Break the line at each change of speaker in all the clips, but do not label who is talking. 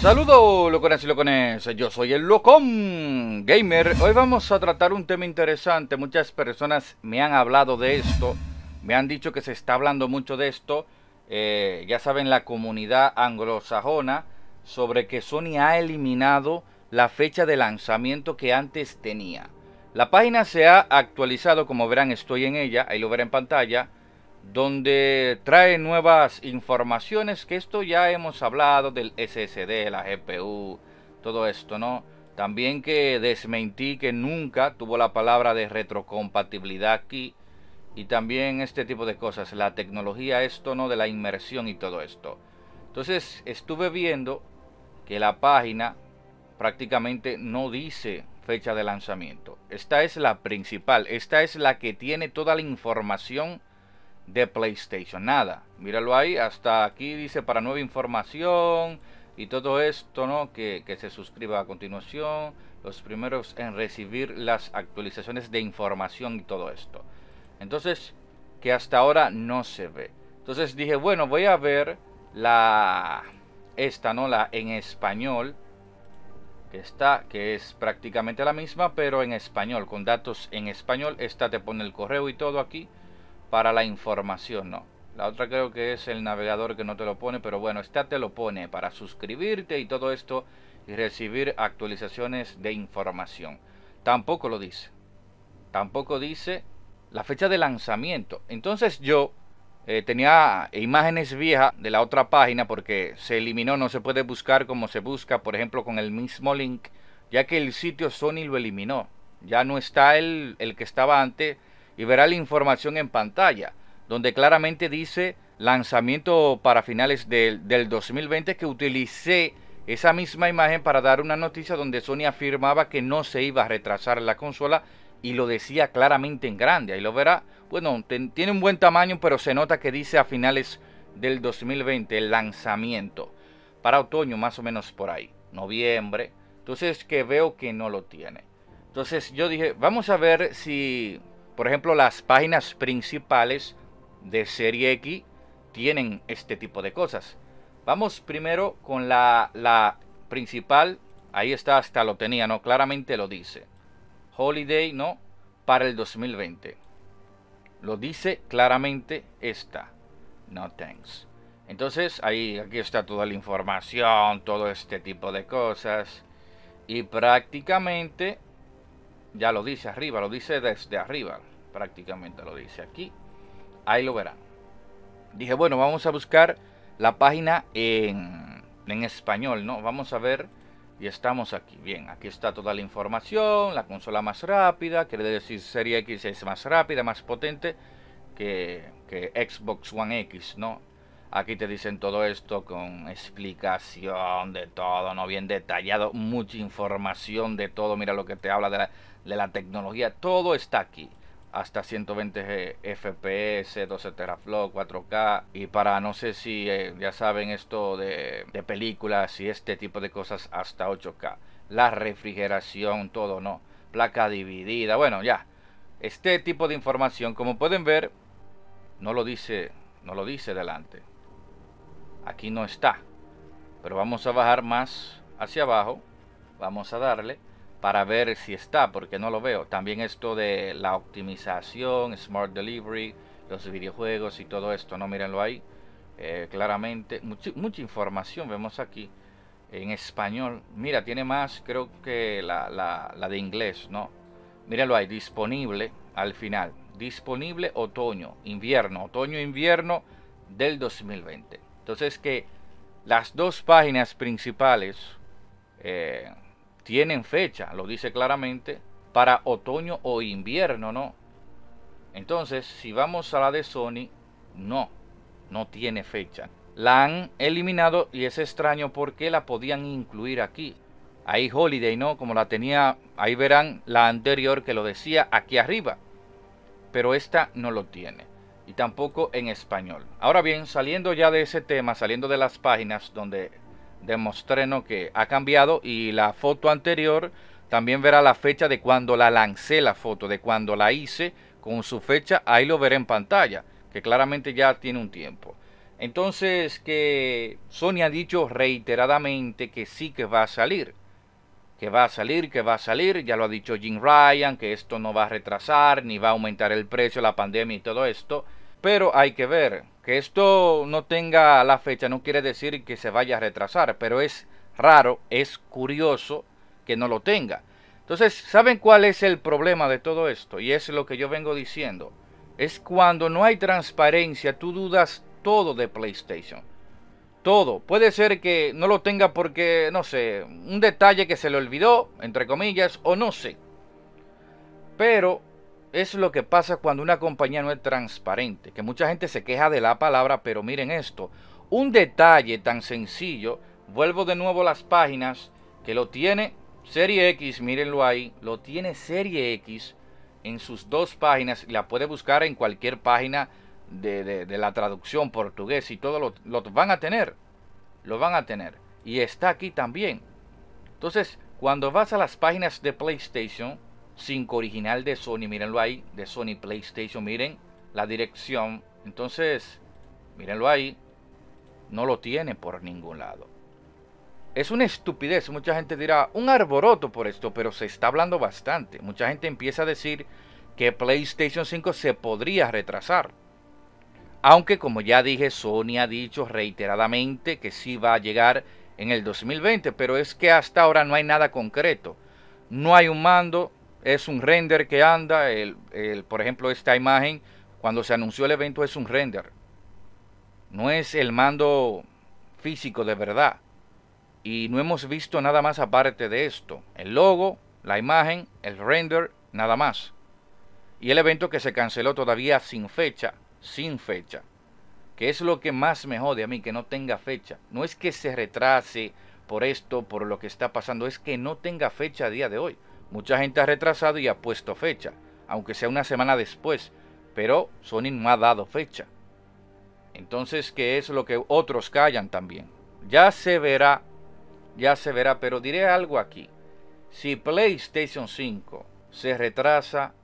Saludos locones y locones, yo soy el Locom Gamer. Hoy vamos a tratar un tema interesante. Muchas personas me han hablado de esto, me han dicho que se está hablando mucho de esto eh, ya saben, la comunidad anglosajona sobre que Sony ha eliminado la fecha de lanzamiento que antes tenía. La página se ha actualizado, como verán estoy en ella, ahí lo verán en pantalla, donde trae nuevas informaciones, que esto ya hemos hablado del SSD, la GPU, todo esto, ¿no? También que desmentí que nunca tuvo la palabra de retrocompatibilidad aquí, y también este tipo de cosas, la tecnología, esto no, de la inmersión y todo esto. Entonces estuve viendo que la página prácticamente no dice fecha de lanzamiento. Esta es la principal, esta es la que tiene toda la información de PlayStation. Nada, míralo ahí, hasta aquí dice para nueva información y todo esto, ¿no? Que, que se suscriba a continuación, los primeros en recibir las actualizaciones de información y todo esto. Entonces, que hasta ahora no se ve. Entonces dije, bueno, voy a ver la... Esta, ¿no? La en español. Que está, que es prácticamente la misma, pero en español, con datos en español. Esta te pone el correo y todo aquí para la información, ¿no? La otra creo que es el navegador que no te lo pone, pero bueno, esta te lo pone para suscribirte y todo esto y recibir actualizaciones de información. Tampoco lo dice. Tampoco dice la fecha de lanzamiento. Entonces yo eh, tenía imágenes viejas de la otra página porque se eliminó, no se puede buscar como se busca, por ejemplo, con el mismo link, ya que el sitio Sony lo eliminó. Ya no está el, que estaba antes y verá la información en pantalla, donde claramente dice lanzamiento para finales del, del 2020 que utilicé esa misma imagen para dar una noticia donde Sony afirmaba que no se iba a retrasar la consola y lo decía claramente en grande. Ahí lo verá. Bueno, tiene un buen tamaño, pero se nota que dice a finales del 2020 el lanzamiento. Para otoño, más o menos por ahí. Noviembre. Entonces que veo que no lo tiene. Entonces yo dije, vamos a ver si, por ejemplo, las páginas principales de Serie X tienen este tipo de cosas. Vamos primero con la, la principal. Ahí está, hasta lo tenía, ¿no? Claramente lo dice. Holiday, ¿no? Para el 2020. Lo dice claramente esta. No thanks. Entonces, ahí aquí está toda la información, todo este tipo de cosas. Y prácticamente, ya lo dice arriba, lo dice desde arriba. Prácticamente lo dice aquí. Ahí lo verán. Dije, bueno, vamos a buscar la página en, en español, ¿no? Vamos a ver y estamos aquí. Bien, aquí está toda la información, la consola más rápida, quiere decir Serie X es más rápida, más potente que, Xbox One X, ¿no? Aquí te dicen todo esto con explicación de todo, ¿no? Bien detallado, mucha información de todo. Mira lo que te habla de la, de la tecnología. Todo está aquí hasta 120 FPS, 12 teraflow, 4K. Y para no sé si eh, ya saben esto de, de películas y este tipo de cosas, hasta 8K. La refrigeración, todo, ¿no? Placa dividida, bueno, ya. Este tipo de información, como pueden ver, no lo dice, no lo dice delante. Aquí no está. Pero vamos a bajar más hacia abajo. Vamos a darle para ver si está, porque no lo veo. También esto de la optimización, Smart Delivery, los videojuegos y todo esto, ¿no? Mírenlo ahí. Eh, claramente, mucha, información vemos aquí en español. Mira, tiene más, creo que la, de inglés, ¿no? ahí, disponible al final. Disponible otoño, invierno, otoño, invierno del 2020. Entonces que las dos páginas principales eh, tienen fecha, lo dice claramente, para otoño o invierno, ¿no? Entonces, si vamos a la de Sony, no, no tiene fecha. La han eliminado y es extraño porque la podían incluir aquí. Ahí Holiday, ¿no? Como la tenía, ahí verán la anterior que lo decía aquí arriba. Pero esta no lo tiene. Y tampoco en español. Ahora bien, saliendo ya de ese tema, saliendo de las páginas donde demostré no que ha cambiado y la foto anterior también verá la fecha de cuando la lancé la foto, de cuando la hice con su fecha, ahí lo veré en pantalla, que claramente ya tiene un tiempo. Entonces que Sony ha dicho reiteradamente que sí que va a salir, que va a salir, que va a salir, ya lo ha dicho Jim Ryan, que esto no va a retrasar, ni va a aumentar el precio, la pandemia y todo esto. Pero hay que ver que esto no tenga la fecha, no quiere decir que se vaya a retrasar, pero es raro, es curioso que no lo tenga. Entonces, ¿saben cuál es el problema de todo esto? Y es lo que yo vengo diciendo. Es cuando no hay transparencia, tú dudas todo de PlayStation. Todo. Puede ser que no lo tenga porque, no sé, un detalle que se le olvidó, entre comillas, o no sé. Pero es lo que pasa cuando una compañía no es transparente, que mucha gente se queja de la palabra, pero miren esto, un detalle tan sencillo, vuelvo de nuevo a las páginas, que lo tiene Serie X, mírenlo ahí, lo tiene Serie X en sus dos páginas, la puede buscar en cualquier página de, la traducción portugués y todo los van a tener, lo van a tener, y está aquí también. Entonces, cuando vas a las páginas de PlayStation, 5 original de Sony, mírenlo ahí, de Sony PlayStation, miren la dirección. Entonces, mírenlo ahí, no lo tiene por ningún lado. Es una estupidez, mucha gente dirá, un arboroto por esto, pero se está hablando bastante. Mucha gente empieza a decir que PlayStation 5 se podría retrasar. Aunque como ya dije, Sony ha dicho reiteradamente que sí va a llegar en el 2020, pero es que hasta ahora no hay nada concreto. No hay un mando, es un render que anda. El, por ejemplo, esta imagen, cuando se anunció el evento, es un render. No es el mando físico de verdad. Y no hemos visto nada más aparte de esto. El logo, la imagen, el render, nada más. Y el evento que se canceló todavía sin fecha, sin fecha. Que es lo que más me jode a mí, que no tenga fecha. No es que se retrase por esto, por lo que está pasando, es que no tenga fecha a día de hoy. Mucha gente ha retrasado y ha puesto fecha, aunque sea una semana después, pero Sony no ha dado fecha. Entonces, ¿qué es lo que otros callan también? Ya se verá, ya se verá, pero diré algo aquí. Si PlayStation 5 se retrasa,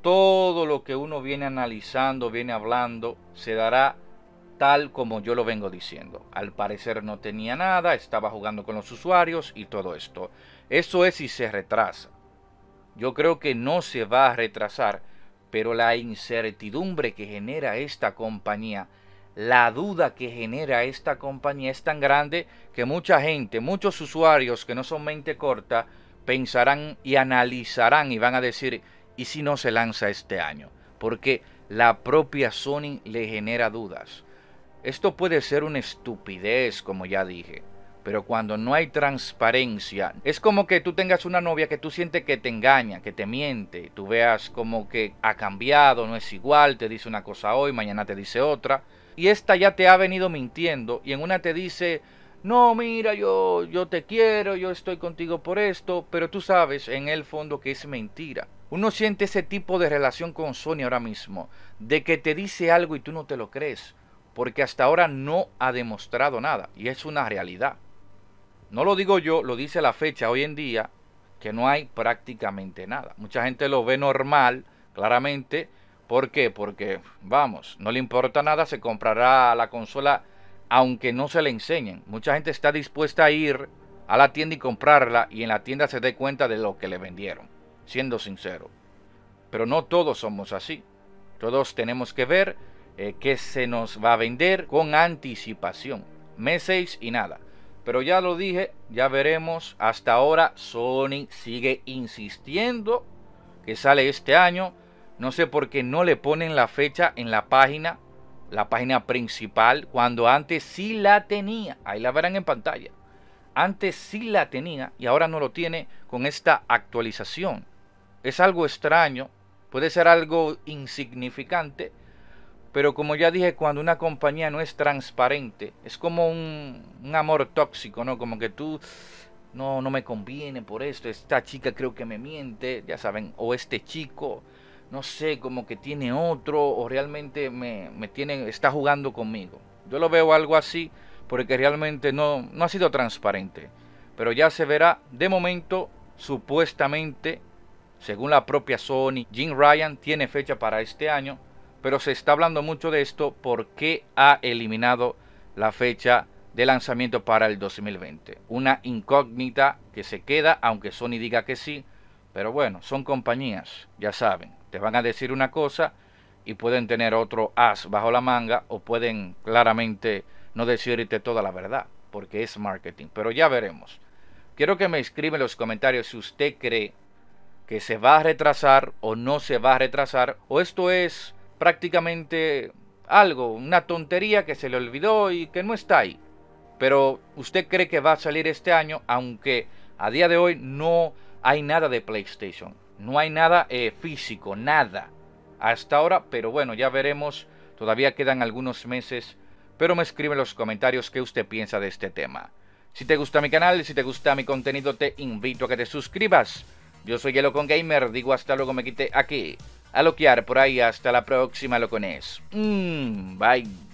todo lo que uno viene analizando, viene hablando, se dará tal como yo lo vengo diciendo. Al parecer no tenía nada, estaba jugando con los usuarios y todo esto. Eso es si se retrasa. Yo creo que no se va a retrasar, pero la incertidumbre que genera esta compañía, la duda que genera esta compañía es tan grande que mucha gente, muchos usuarios que no son mente corta, pensarán y analizarán y van a decir, ¿y si no se lanza este año? Porque la propia Sony le genera dudas. Esto puede ser una estupidez, como ya dije, pero cuando no hay transparencia, es como que tú tengas una novia que tú sientes que te engaña, que te miente, tú veas como que ha cambiado, no es igual, te dice una cosa hoy, mañana te dice otra, y esta ya te ha venido mintiendo y en una te dice, no, mira, yo, yo te quiero, yo estoy contigo por esto, pero tú sabes en el fondo que es mentira. Uno siente ese tipo de relación con Sonia ahora mismo, de que te dice algo y tú no te lo crees, porque hasta ahora no ha demostrado nada, y es una realidad. No lo digo yo, lo dice la fecha hoy en día, que no hay prácticamente nada. Mucha gente lo ve normal, claramente. ¿Por qué? Porque, vamos, no le importa nada, se comprará la consola aunque no se le enseñen. Mucha gente está dispuesta a ir a la tienda y comprarla y en la tienda se dé cuenta de lo que le vendieron, siendo sincero. Pero no todos somos así. Todos tenemos que ver eh, qué se nos va a vender con anticipación. Meses y nada. Pero ya lo dije, ya veremos. Hasta ahora Sony sigue insistiendo que sale este año. No sé por qué no le ponen la fecha en la página, la página principal, cuando antes sí la tenía. Ahí la verán en pantalla. Antes sí la tenía y ahora no lo tiene con esta actualización. Es algo extraño, puede ser algo insignificante, pero como ya dije, cuando una compañía no es transparente, es como un, amor tóxico, ¿no? Como que tú, no, no me conviene por esto, esta chica creo que me miente, ya saben, o este chico, no sé, como que tiene otro, o realmente me, tiene, está jugando conmigo. Yo lo veo algo así, porque realmente no, no ha sido transparente. Pero ya se verá, de momento, supuestamente, según la propia Sony, Jim Ryan tiene fecha para este año pero se está hablando mucho de esto porque ha eliminado la fecha de lanzamiento para el 2020. Una incógnita que se queda, aunque Sony diga que sí, pero bueno, son compañías, ya saben, te van a decir una cosa y pueden tener otro as bajo la manga o pueden claramente no decirte toda la verdad, porque es marketing, pero ya veremos. Quiero que me escriba en los comentarios si usted cree que se va a retrasar o no se va a retrasar, o esto es prácticamente algo, una tontería que se le olvidó y que no está ahí. Pero usted cree que va a salir este año, aunque a día de hoy no hay nada de PlayStation, no hay nada eh, físico, nada hasta ahora, pero bueno, ya veremos, todavía quedan algunos meses, pero me escribe en los comentarios qué usted piensa de este tema. Si te gusta mi canal, si te gusta mi contenido, te invito a que te suscribas. Yo soy Yellow con Gamer, digo hasta luego, me quité aquí a loquear por ahí. Hasta la próxima, locones. Mmm, bye.